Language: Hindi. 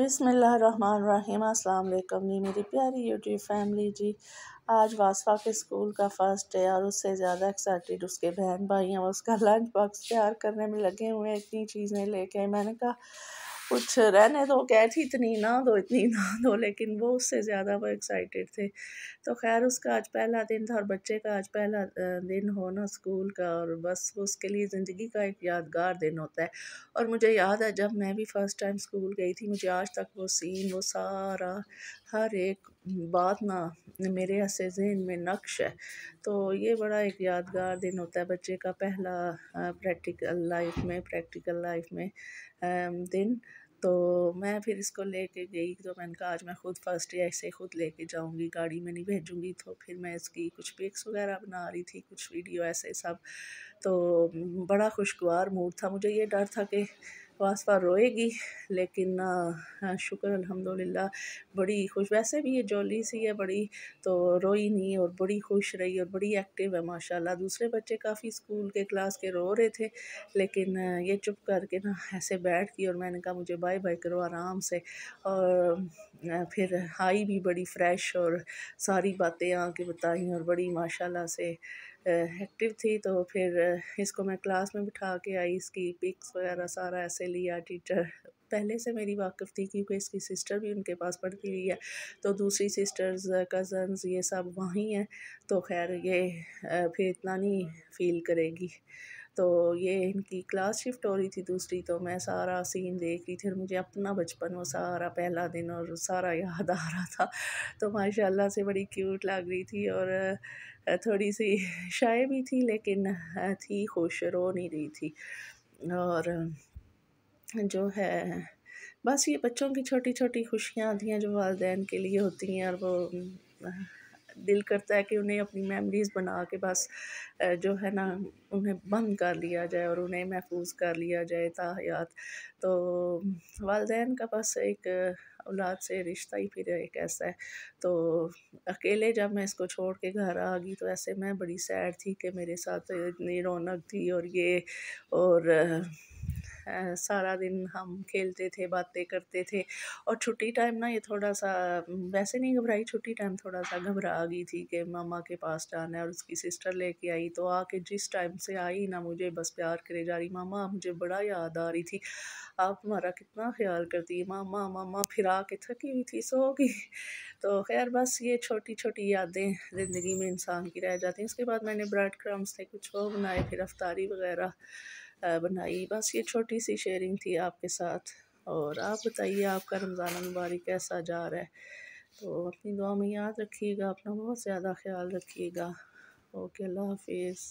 अस्सलाम वालेकुम जी मेरी प्यारी यूट्यूब फैमिली जी आज वासफा के स्कूल का फर्स्ट डे और उससे ज़्यादा एक्साइटेड उसके बहन भाई हैं उसका लंच बॉक्स तैयार करने में लगे हुए हैं इतनी चीज़ें लेके मैंने कहा कुछ रहने दो कह थी इतनी ना दो इतनी ना दो लेकिन वो उससे ज़्यादा वो एक्साइटेड थे तो खैर उसका आज पहला दिन था और बच्चे का आज पहला दिन होना स्कूल का और बस उसके लिए ज़िंदगी का एक यादगार दिन होता है और मुझे याद है जब मैं भी फ़र्स्ट टाइम स्कूल गई थी मुझे आज तक वो सीन वो सारा हर एक बात ना मेरे ऐसे जहन में नक्श है तो ये बड़ा एक यादगार दिन होता है बच्चे का पहला प्रैक्टिकल लाइफ में प्रैक्टिकल लाइफ में दिन तो मैं फिर इसको लेके गई तो मैंने कहा आज मैं ख़ुद फर्स्ट या ऐसे खुद लेके जाऊंगी गाड़ी में नहीं भेजूंगी तो फिर मैं इसकी कुछ पिक्स वगैरह बना रही थी कुछ वीडियो ऐसे सब तो बड़ा खुशगवार मूड था मुझे ये डर था कि वासवा रोएगी लेकिन हाँ, शुक्र अल्हम्दुलिल्लाह बड़ी खुश वैसे भी ये जोली सी है बड़ी तो रोई नहीं और बड़ी खुश रही और बड़ी एक्टिव है माशाल्लाह दूसरे बच्चे काफ़ी स्कूल के क्लास के रो रहे थे लेकिन ये चुप करके ना ऐसे बैठ गई और मैंने कहा मुझे बाय बाय करो आराम से और फिर आई भी बड़ी फ्रेश और सारी बातें आके बताई और बड़ी माशाला से एक्टिव थी तो फिर इसको मैं क्लास में बिठा के आई इसकी पिक्स वगैरह सारा ऐसे लिया टीचर पहले से मेरी वाकफ़ थी क्योंकि इसकी सिस्टर भी उनके पास पढ़ती हुई है तो दूसरी सिस्टर्स कज़न्स ये सब वहीं हैं तो खैर ये फिर इतना नहीं फ़ील करेगी तो ये इनकी क्लास शिफ्ट हो रही थी दूसरी तो मैं सारा सीन देख रही थी और मुझे अपना बचपन वो सारा पहला दिन और सारा याद आ रहा था तो माशाल्लाह से बड़ी क्यूट लग रही थी और थोड़ी सी शाय भी थी लेकिन थी खुश रो नहीं रही थी और जो है बस ये बच्चों की छोटी छोटी खुशियाँ आती हैं जो वालदेन के लिए होती हैं और वो दिल करता है कि उन्हें अपनी मेमोरीज़ बना के बस जो है ना उन्हें बंद कर लिया जाए और उन्हें महफूज कर लिया जाए ताहयात तो वालदेन का बस एक औलाद से रिश्ता ही फिर एक ऐसा है तो अकेले जब मैं इसको छोड़ के घर आ गई तो ऐसे मैं बड़ी सैड थी कि मेरे साथ इतनी रौनक थी और ये और सारा दिन हम खेलते थे बातें करते थे और छुट्टी टाइम ना ये थोड़ा सा वैसे नहीं घबराई छुट्टी टाइम थोड़ा सा घबरा गई थी कि मामा के पास जाना है और उसकी सिस्टर लेके आई तो आके जिस टाइम से आई ना मुझे बस प्यार करे जा रही मामा मुझे बड़ा याद आ रही थी आप हमारा कितना ख्याल करती है मामा मामा फिर आके थकी हुई थी सो गई तो खैर बस ये छोटी छोटी यादें ज़िंदगी में इंसान की रह जाती हैं उसके बाद मैंने ब्रेड क्रम्स थे कुछ वो बनाए फिर अफ्तारी वगैरह बनाई बस ये छोटी सी शेयरिंग थी आपके साथ और आप बताइए आपका रमज़ान मुबारक कैसा जा रहा है तो अपनी दुआ में याद रखिएगा अपना बहुत ज़्यादा ख्याल रखिएगा ओके अल्लाह हाफिज़